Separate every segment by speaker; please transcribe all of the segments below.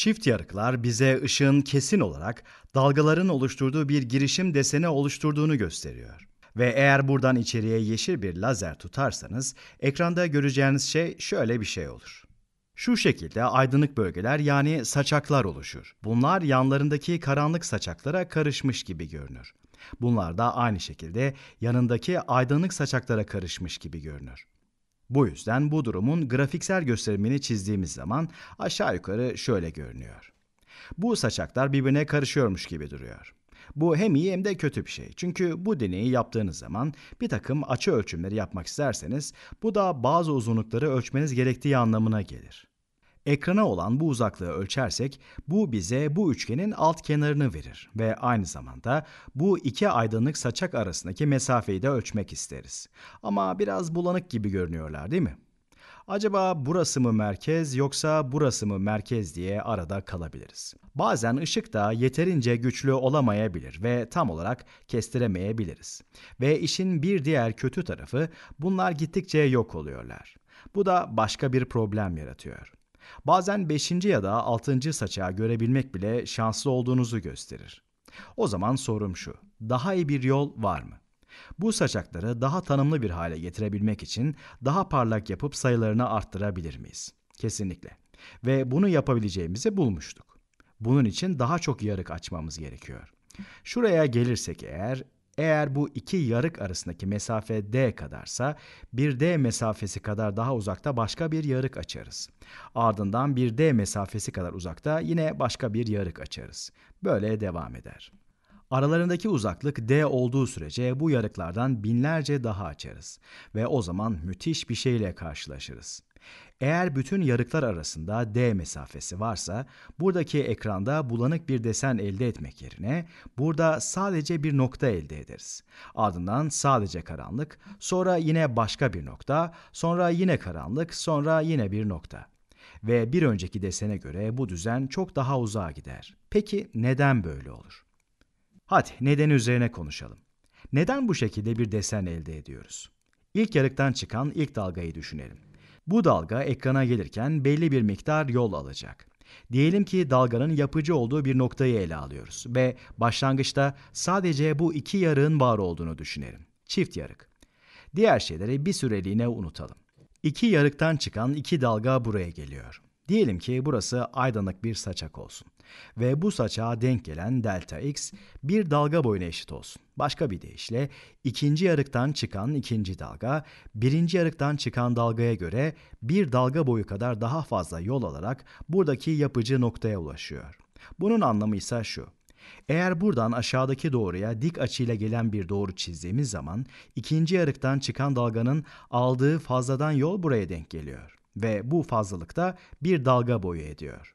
Speaker 1: Çift yarıklar bize ışığın kesin olarak dalgaların oluşturduğu bir girişim deseni oluşturduğunu gösteriyor. Ve eğer buradan içeriye yeşil bir lazer tutarsanız ekranda göreceğiniz şey şöyle bir şey olur. Şu şekilde aydınlık bölgeler yani saçaklar oluşur. Bunlar yanlarındaki karanlık saçaklara karışmış gibi görünür. Bunlar da aynı şekilde yanındaki aydınlık saçaklara karışmış gibi görünür. Bu yüzden bu durumun grafiksel gösterimini çizdiğimiz zaman aşağı yukarı şöyle görünüyor. Bu saçaklar birbirine karışıyormuş gibi duruyor. Bu hem iyi hem de kötü bir şey. Çünkü bu deneyi yaptığınız zaman bir takım açı ölçümleri yapmak isterseniz bu da bazı uzunlukları ölçmeniz gerektiği anlamına gelir. Ekrana olan bu uzaklığı ölçersek bu bize bu üçgenin alt kenarını verir ve aynı zamanda bu iki aydınlık saçak arasındaki mesafeyi de ölçmek isteriz. Ama biraz bulanık gibi görünüyorlar değil mi? Acaba burası mı merkez yoksa burası mı merkez diye arada kalabiliriz. Bazen ışık da yeterince güçlü olamayabilir ve tam olarak kestiremeyebiliriz. Ve işin bir diğer kötü tarafı bunlar gittikçe yok oluyorlar. Bu da başka bir problem yaratıyor. Bazen 5. ya da 6. saçağı görebilmek bile şanslı olduğunuzu gösterir. O zaman sorum şu, daha iyi bir yol var mı? Bu saçakları daha tanımlı bir hale getirebilmek için daha parlak yapıp sayılarını arttırabilir miyiz? Kesinlikle. Ve bunu yapabileceğimizi bulmuştuk. Bunun için daha çok yarık açmamız gerekiyor. Şuraya gelirsek eğer eğer bu iki yarık arasındaki mesafe d kadarsa bir d mesafesi kadar daha uzakta başka bir yarık açarız. Ardından bir d mesafesi kadar uzakta yine başka bir yarık açarız. Böyle devam eder. Aralarındaki uzaklık d olduğu sürece bu yarıklardan binlerce daha açarız ve o zaman müthiş bir şeyle karşılaşırız. Eğer bütün yarıklar arasında D mesafesi varsa buradaki ekranda bulanık bir desen elde etmek yerine burada sadece bir nokta elde ederiz. Ardından sadece karanlık, sonra yine başka bir nokta, sonra yine karanlık, sonra yine bir nokta. Ve bir önceki desene göre bu düzen çok daha uzağa gider. Peki neden böyle olur? Hadi neden üzerine konuşalım. Neden bu şekilde bir desen elde ediyoruz? İlk yarıktan çıkan ilk dalgayı düşünelim. Bu dalga ekrana gelirken belli bir miktar yol alacak. Diyelim ki dalganın yapıcı olduğu bir noktayı ele alıyoruz ve başlangıçta sadece bu iki yarığın var olduğunu düşünelim. Çift yarık. Diğer şeyleri bir süreliğine unutalım. İki yarıktan çıkan iki dalga buraya geliyor. Diyelim ki burası aydınlık bir saçak olsun. Ve bu saçağa denk gelen delta x bir dalga boyuna eşit olsun. Başka bir deyişle ikinci yarıktan çıkan ikinci dalga birinci yarıktan çıkan dalgaya göre bir dalga boyu kadar daha fazla yol alarak buradaki yapıcı noktaya ulaşıyor. Bunun anlamı ise şu. Eğer buradan aşağıdaki doğruya dik açıyla gelen bir doğru çizdiğimiz zaman ikinci yarıktan çıkan dalganın aldığı fazladan yol buraya denk geliyor ve bu fazlalıkta bir dalga boyu ediyor.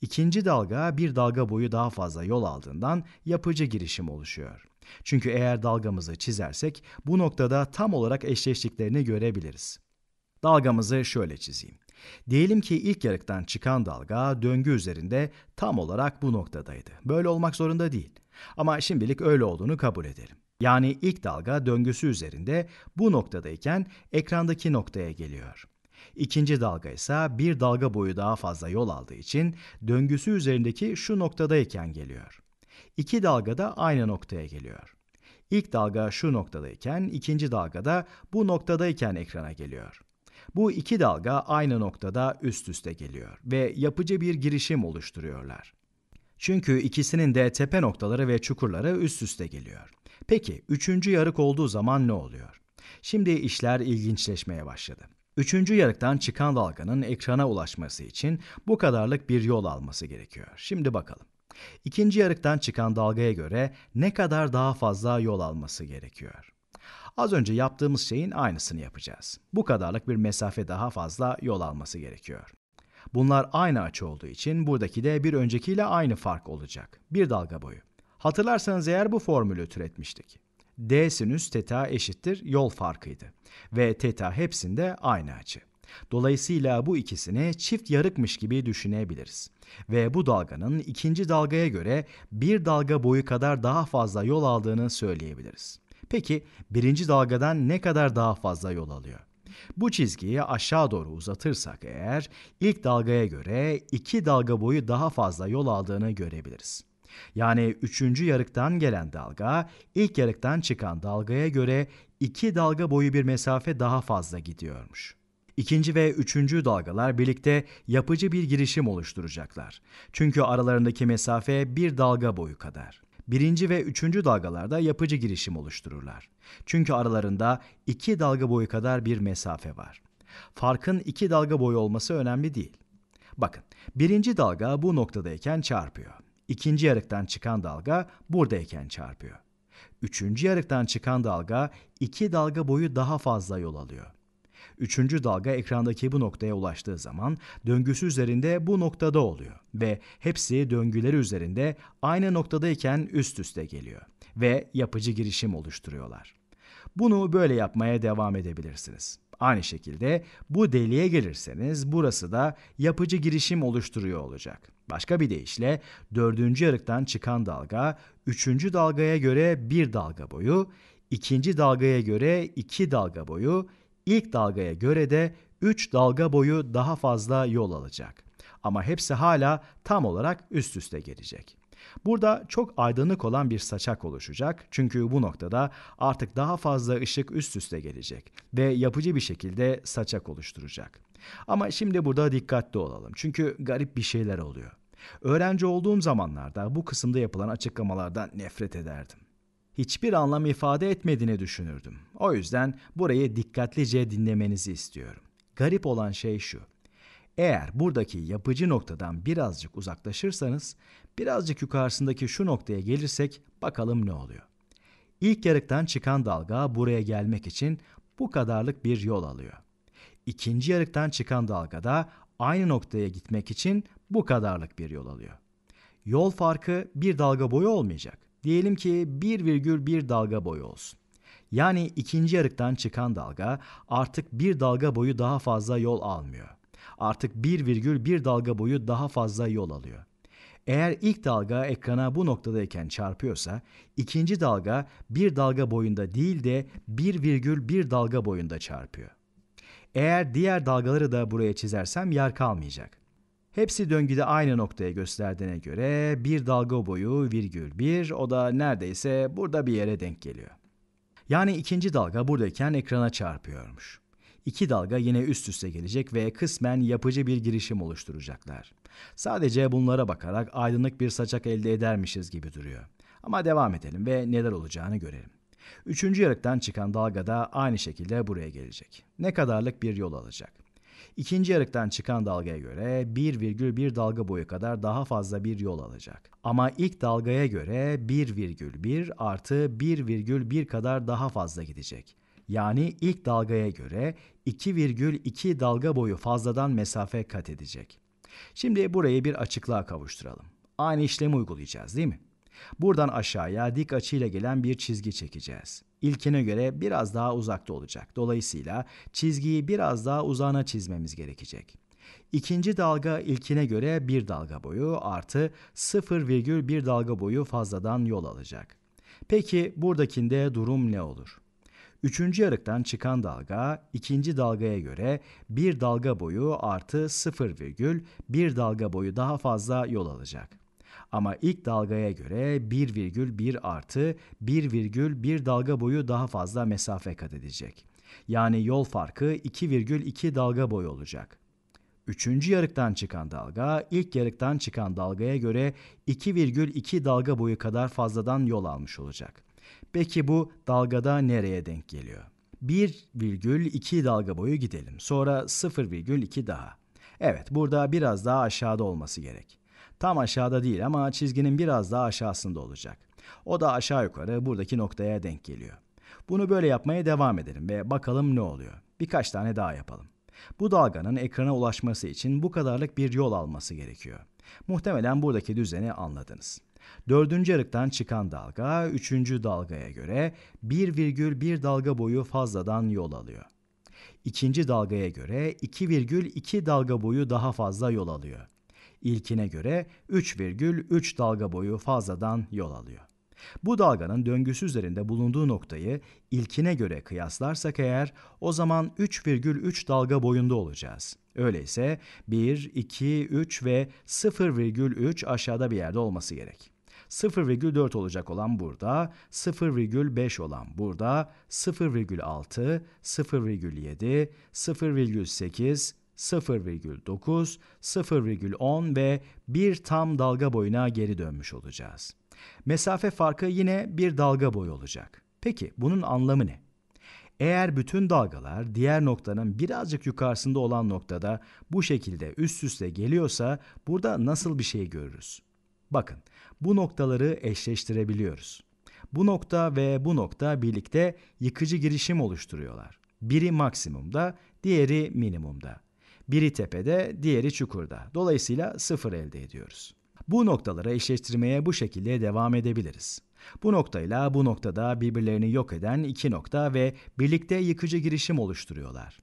Speaker 1: İkinci dalga bir dalga boyu daha fazla yol aldığından yapıcı girişim oluşuyor. Çünkü eğer dalgamızı çizersek bu noktada tam olarak eşleştiklerini görebiliriz. Dalgamızı şöyle çizeyim. Diyelim ki ilk yarıktan çıkan dalga döngü üzerinde tam olarak bu noktadaydı. Böyle olmak zorunda değil. Ama şimdilik öyle olduğunu kabul edelim. Yani ilk dalga döngüsü üzerinde bu noktadayken ekrandaki noktaya geliyor. İkinci dalga ise bir dalga boyu daha fazla yol aldığı için döngüsü üzerindeki şu noktadayken geliyor. İki dalga da aynı noktaya geliyor. İlk dalga şu noktadayken ikinci dalga da bu noktadayken ekrana geliyor. Bu iki dalga aynı noktada üst üste geliyor ve yapıcı bir girişim oluşturuyorlar. Çünkü ikisinin de tepe noktaları ve çukurları üst üste geliyor. Peki üçüncü yarık olduğu zaman ne oluyor? Şimdi işler ilginçleşmeye başladı. Üçüncü yarıktan çıkan dalganın ekrana ulaşması için bu kadarlık bir yol alması gerekiyor. Şimdi bakalım. İkinci yarıktan çıkan dalgaya göre ne kadar daha fazla yol alması gerekiyor? Az önce yaptığımız şeyin aynısını yapacağız. Bu kadarlık bir mesafe daha fazla yol alması gerekiyor. Bunlar aynı açı olduğu için buradaki de bir öncekiyle aynı fark olacak. Bir dalga boyu. Hatırlarsanız eğer bu formülü türetmiştik d sinüs teta eşittir yol farkıydı ve teta hepsinde aynı açı. Dolayısıyla bu ikisini çift yarıkmış gibi düşünebiliriz. Ve bu dalganın ikinci dalgaya göre bir dalga boyu kadar daha fazla yol aldığını söyleyebiliriz. Peki birinci dalgadan ne kadar daha fazla yol alıyor? Bu çizgiyi aşağı doğru uzatırsak eğer ilk dalgaya göre iki dalga boyu daha fazla yol aldığını görebiliriz. Yani üçüncü yarıktan gelen dalga ilk yarıktan çıkan dalgaya göre iki dalga boyu bir mesafe daha fazla gidiyormuş. İkinci ve üçüncü dalgalar birlikte yapıcı bir girişim oluşturacaklar. Çünkü aralarındaki mesafe bir dalga boyu kadar. Birinci ve üçüncü dalgalarda yapıcı girişim oluştururlar. Çünkü aralarında iki dalga boyu kadar bir mesafe var. Farkın iki dalga boyu olması önemli değil. Bakın, birinci dalga bu noktadayken çarpıyor. İkinci yarıktan çıkan dalga buradayken çarpıyor. Üçüncü yarıktan çıkan dalga iki dalga boyu daha fazla yol alıyor. Üçüncü dalga ekrandaki bu noktaya ulaştığı zaman döngüsü üzerinde bu noktada oluyor ve hepsi döngüleri üzerinde aynı noktadayken üst üste geliyor ve yapıcı girişim oluşturuyorlar. Bunu böyle yapmaya devam edebilirsiniz. Aynı şekilde bu deliğe gelirseniz burası da yapıcı girişim oluşturuyor olacak. Başka bir deyişle dördüncü yarıktan çıkan dalga üçüncü dalgaya göre bir dalga boyu, ikinci dalgaya göre iki dalga boyu, ilk dalgaya göre de üç dalga boyu daha fazla yol alacak. Ama hepsi hala tam olarak üst üste gelecek. Burada çok aydınlık olan bir saçak oluşacak çünkü bu noktada artık daha fazla ışık üst üste gelecek ve yapıcı bir şekilde saçak oluşturacak. Ama şimdi burada dikkatli olalım çünkü garip bir şeyler oluyor. Öğrenci olduğum zamanlarda bu kısımda yapılan açıklamalardan nefret ederdim. Hiçbir anlam ifade etmediğini düşünürdüm. O yüzden burayı dikkatlice dinlemenizi istiyorum. Garip olan şey şu. Eğer buradaki yapıcı noktadan birazcık uzaklaşırsanız Birazcık yukarısındaki şu noktaya gelirsek bakalım ne oluyor. İlk yarıktan çıkan dalga buraya gelmek için bu kadarlık bir yol alıyor. İkinci yarıktan çıkan dalga da aynı noktaya gitmek için bu kadarlık bir yol alıyor. Yol farkı bir dalga boyu olmayacak. Diyelim ki 1,1 dalga boyu olsun. Yani ikinci yarıktan çıkan dalga artık bir dalga boyu daha fazla yol almıyor. Artık 1,1 dalga boyu daha fazla yol alıyor. Eğer ilk dalga ekrana bu noktadayken çarpıyorsa, ikinci dalga bir dalga boyunda değil de 1,1 dalga boyunda çarpıyor. Eğer diğer dalgaları da buraya çizersem yer kalmayacak. Hepsi döngüde aynı noktaya gösterdiğine göre bir dalga boyu virgül 1 o da neredeyse burada bir yere denk geliyor. Yani ikinci dalga buradayken ekrana çarpıyormuş. İki dalga yine üst üste gelecek ve kısmen yapıcı bir girişim oluşturacaklar. Sadece bunlara bakarak aydınlık bir saçak elde edermişiz gibi duruyor. Ama devam edelim ve neler olacağını görelim. Üçüncü yarıktan çıkan dalga da aynı şekilde buraya gelecek. Ne kadarlık bir yol alacak? İkinci yarıktan çıkan dalgaya göre 1,1 dalga boyu kadar daha fazla bir yol alacak. Ama ilk dalgaya göre 1,1 artı 1,1 kadar daha fazla gidecek yani ilk dalgaya göre 2,2 dalga boyu fazladan mesafe kat edecek. Şimdi burayı bir açıklığa kavuşturalım. Aynı işlemi uygulayacağız değil mi? Buradan aşağıya dik açıyla gelen bir çizgi çekeceğiz. İlkine göre biraz daha uzakta olacak. Dolayısıyla çizgiyi biraz daha uzağına çizmemiz gerekecek. İkinci dalga ilkine göre bir dalga boyu artı 0,1 dalga boyu fazladan yol alacak. Peki buradakinde durum ne olur? Üçüncü yarıktan çıkan dalga ikinci dalgaya göre bir dalga boyu artı 0,1 dalga boyu daha fazla yol alacak. Ama ilk dalgaya göre 1,1 artı 1,1 dalga boyu daha fazla mesafe kat edecek. Yani yol farkı 2,2 dalga boyu olacak. Üçüncü yarıktan çıkan dalga ilk yarıktan çıkan dalgaya göre 2,2 dalga boyu kadar fazladan yol almış olacak. Peki bu dalgada nereye denk geliyor? 1,2 dalga boyu gidelim. Sonra 0,2 daha. Evet, burada biraz daha aşağıda olması gerek. Tam aşağıda değil ama çizginin biraz daha aşağısında olacak. O da aşağı yukarı buradaki noktaya denk geliyor. Bunu böyle yapmaya devam edelim ve bakalım ne oluyor. Birkaç tane daha yapalım. Bu dalganın ekrana ulaşması için bu kadarlık bir yol alması gerekiyor. Muhtemelen buradaki düzeni anladınız. Dördüncü yarıktan çıkan dalga üçüncü dalgaya göre 1,1 dalga boyu fazladan yol alıyor. İkinci dalgaya göre 2,2 dalga boyu daha fazla yol alıyor. İlkine göre 3,3 dalga boyu fazladan yol alıyor. Bu dalganın döngüsü üzerinde bulunduğu noktayı ilkine göre kıyaslarsak eğer o zaman 3,3 dalga boyunda olacağız. Öyleyse 1, 2, 3 ve 0,3 aşağıda bir yerde olması gerek. 0,4 olacak olan burada, 0,5 olan burada, 0,6, 0,7, 0,8, 0,9, 0,10 ve bir tam dalga boyuna geri dönmüş olacağız. Mesafe farkı yine bir dalga boyu olacak. Peki bunun anlamı ne? Eğer bütün dalgalar diğer noktanın birazcık yukarısında olan noktada bu şekilde üst üste geliyorsa burada nasıl bir şey görürüz? Bakın bu noktaları eşleştirebiliyoruz. Bu nokta ve bu nokta birlikte yıkıcı girişim oluşturuyorlar. Biri maksimumda, diğeri minimumda. Biri tepede, diğeri çukurda. Dolayısıyla sıfır elde ediyoruz. Bu noktaları eşleştirmeye bu şekilde devam edebiliriz. Bu noktayla bu noktada birbirlerini yok eden iki nokta ve birlikte yıkıcı girişim oluşturuyorlar.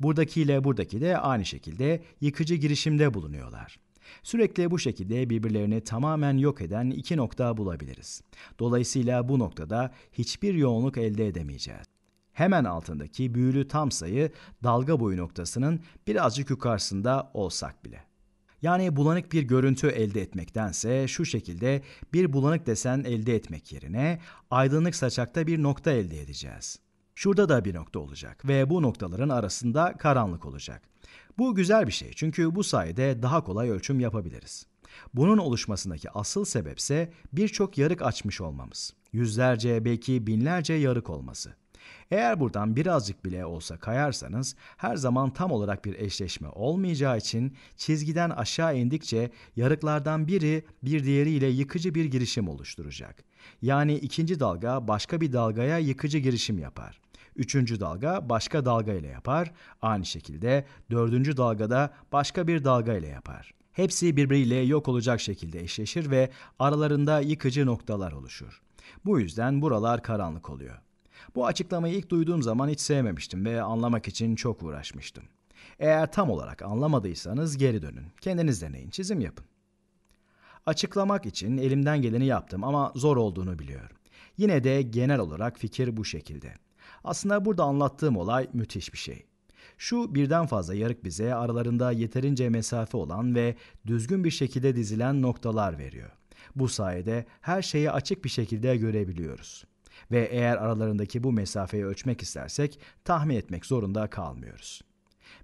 Speaker 1: Buradaki ile buradaki de aynı şekilde yıkıcı girişimde bulunuyorlar. Sürekli bu şekilde birbirlerini tamamen yok eden iki nokta bulabiliriz. Dolayısıyla bu noktada hiçbir yoğunluk elde edemeyeceğiz. Hemen altındaki büyülü tam sayı dalga boyu noktasının birazcık yukarısında olsak bile. Yani bulanık bir görüntü elde etmektense şu şekilde bir bulanık desen elde etmek yerine aydınlık saçakta bir nokta elde edeceğiz. Şurada da bir nokta olacak ve bu noktaların arasında karanlık olacak. Bu güzel bir şey çünkü bu sayede daha kolay ölçüm yapabiliriz. Bunun oluşmasındaki asıl sebepse birçok yarık açmış olmamız. Yüzlerce belki binlerce yarık olması. Eğer buradan birazcık bile olsa kayarsanız her zaman tam olarak bir eşleşme olmayacağı için çizgiden aşağı indikçe yarıklardan biri bir diğeriyle yıkıcı bir girişim oluşturacak. Yani ikinci dalga başka bir dalgaya yıkıcı girişim yapar. Üçüncü dalga başka dalga ile yapar. Aynı şekilde dördüncü dalgada başka bir dalga ile yapar. Hepsi birbiriyle yok olacak şekilde eşleşir ve aralarında yıkıcı noktalar oluşur. Bu yüzden buralar karanlık oluyor. Bu açıklamayı ilk duyduğum zaman hiç sevmemiştim ve anlamak için çok uğraşmıştım. Eğer tam olarak anlamadıysanız geri dönün. Kendiniz deneyin, çizim yapın. Açıklamak için elimden geleni yaptım ama zor olduğunu biliyorum. Yine de genel olarak fikir bu şekilde. Aslında burada anlattığım olay müthiş bir şey. Şu birden fazla yarık bize aralarında yeterince mesafe olan ve düzgün bir şekilde dizilen noktalar veriyor. Bu sayede her şeyi açık bir şekilde görebiliyoruz. Ve eğer aralarındaki bu mesafeyi ölçmek istersek tahmin etmek zorunda kalmıyoruz.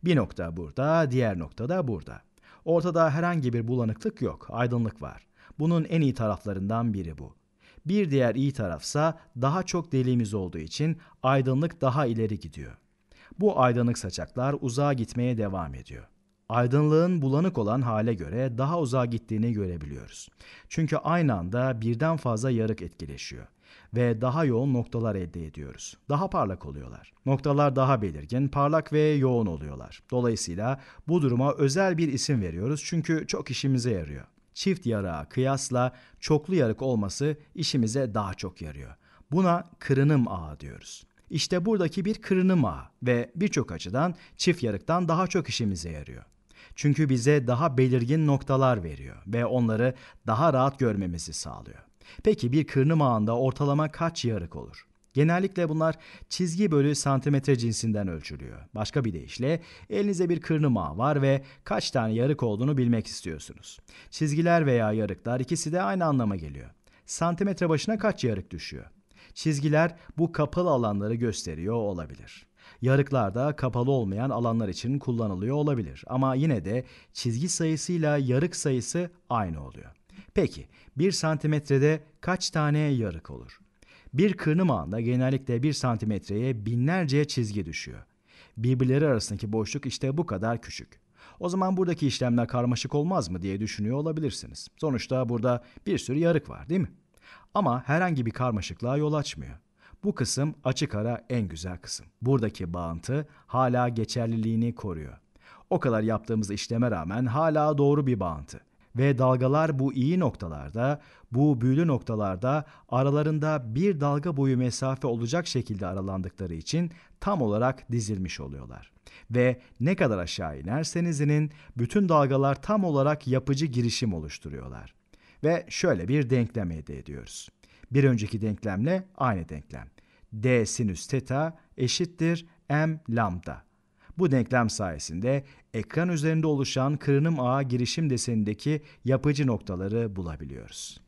Speaker 1: Bir nokta burada, diğer nokta da burada. Ortada herhangi bir bulanıklık yok, aydınlık var. Bunun en iyi taraflarından biri bu. Bir diğer iyi tarafsa daha çok deliğimiz olduğu için aydınlık daha ileri gidiyor. Bu aydınlık saçaklar uzağa gitmeye devam ediyor. Aydınlığın bulanık olan hale göre daha uzağa gittiğini görebiliyoruz. Çünkü aynı anda birden fazla yarık etkileşiyor ve daha yoğun noktalar elde ediyoruz. Daha parlak oluyorlar. Noktalar daha belirgin, parlak ve yoğun oluyorlar. Dolayısıyla bu duruma özel bir isim veriyoruz çünkü çok işimize yarıyor çift yarığa kıyasla çoklu yarık olması işimize daha çok yarıyor. Buna kırınım ağı diyoruz. İşte buradaki bir kırınım ağı ve birçok açıdan çift yarıktan daha çok işimize yarıyor. Çünkü bize daha belirgin noktalar veriyor ve onları daha rahat görmemizi sağlıyor. Peki bir kırınım ağında ortalama kaç yarık olur? Genellikle bunlar çizgi bölü santimetre cinsinden ölçülüyor. Başka bir deyişle elinize bir kırnıma var ve kaç tane yarık olduğunu bilmek istiyorsunuz. Çizgiler veya yarıklar ikisi de aynı anlama geliyor. Santimetre başına kaç yarık düşüyor? Çizgiler bu kapalı alanları gösteriyor olabilir. Yarıklar da kapalı olmayan alanlar için kullanılıyor olabilir ama yine de çizgi sayısıyla yarık sayısı aynı oluyor. Peki bir santimetrede kaç tane yarık olur? Bir kırınım ağında genellikle bir santimetreye binlerce çizgi düşüyor. Birbirleri arasındaki boşluk işte bu kadar küçük. O zaman buradaki işlemler karmaşık olmaz mı diye düşünüyor olabilirsiniz. Sonuçta burada bir sürü yarık var değil mi? Ama herhangi bir karmaşıklığa yol açmıyor. Bu kısım açık ara en güzel kısım. Buradaki bağıntı hala geçerliliğini koruyor. O kadar yaptığımız işleme rağmen hala doğru bir bağıntı ve dalgalar bu iyi noktalarda, bu büyülü noktalarda aralarında bir dalga boyu mesafe olacak şekilde aralandıkları için tam olarak dizilmiş oluyorlar. Ve ne kadar aşağı inerseniz inin bütün dalgalar tam olarak yapıcı girişim oluşturuyorlar. Ve şöyle bir denklem elde ediyoruz. Bir önceki denklemle aynı denklem. D sinüs teta eşittir m lambda. Bu denklem sayesinde ekran üzerinde oluşan kırınım ağa girişim desenindeki yapıcı noktaları bulabiliyoruz.